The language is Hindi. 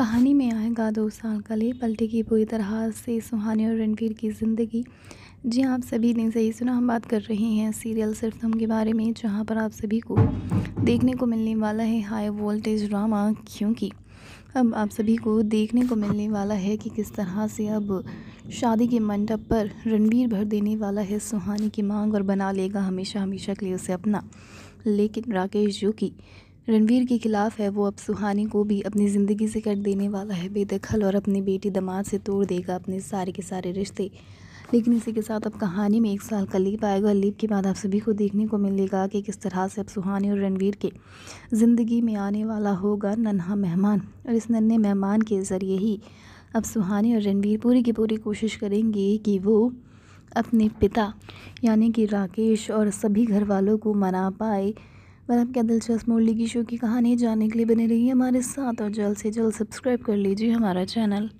कहानी में आएगा दो साल का ले पलटे की पूरी तरह से सुहानी और रणवीर की ज़िंदगी जी हाँ, आप सभी ने सही सुना हम बात कर रहे हैं सीरियल सिर्फ हम के बारे में जहाँ पर आप सभी को देखने को मिलने वाला है हाई वोल्टेज ड्रामा क्योंकि अब आप सभी को देखने को मिलने वाला है कि किस तरह से अब शादी के मंडप पर रणवीर भर देने वाला है सुहानी की मांग और बना लेगा हमेशा हमेशा के लिए उसे अपना लेकिन राकेश जो कि रणवीर के खिलाफ है वो अब सुहानी को भी अपनी ज़िंदगी से कट देने वाला है बेदखल और अपनी बेटी दमाद से तोड़ देगा अपने सारे के सारे रिश्ते लेकिन इसी के साथ अब कहानी में एक साल का लीप आएगा लीप के बाद आप सभी को देखने को मिलेगा कि किस तरह से अब सुहानी और रणवीर के ज़िंदगी में आने वाला होगा नन्हा मेहमान और इस नन्हे मेहमान के ज़रिए ही अब सुहानी और रणवीर पूरी की पूरी कोशिश करेंगे कि वो अपने पिता यानी कि राकेश और सभी घर वालों को मना पाए और आप क्या दिलचस्प मुरली की शो की कहानी जानने के लिए बने रहिए हमारे साथ और जल्द से जल्द सब्सक्राइब कर लीजिए हमारा चैनल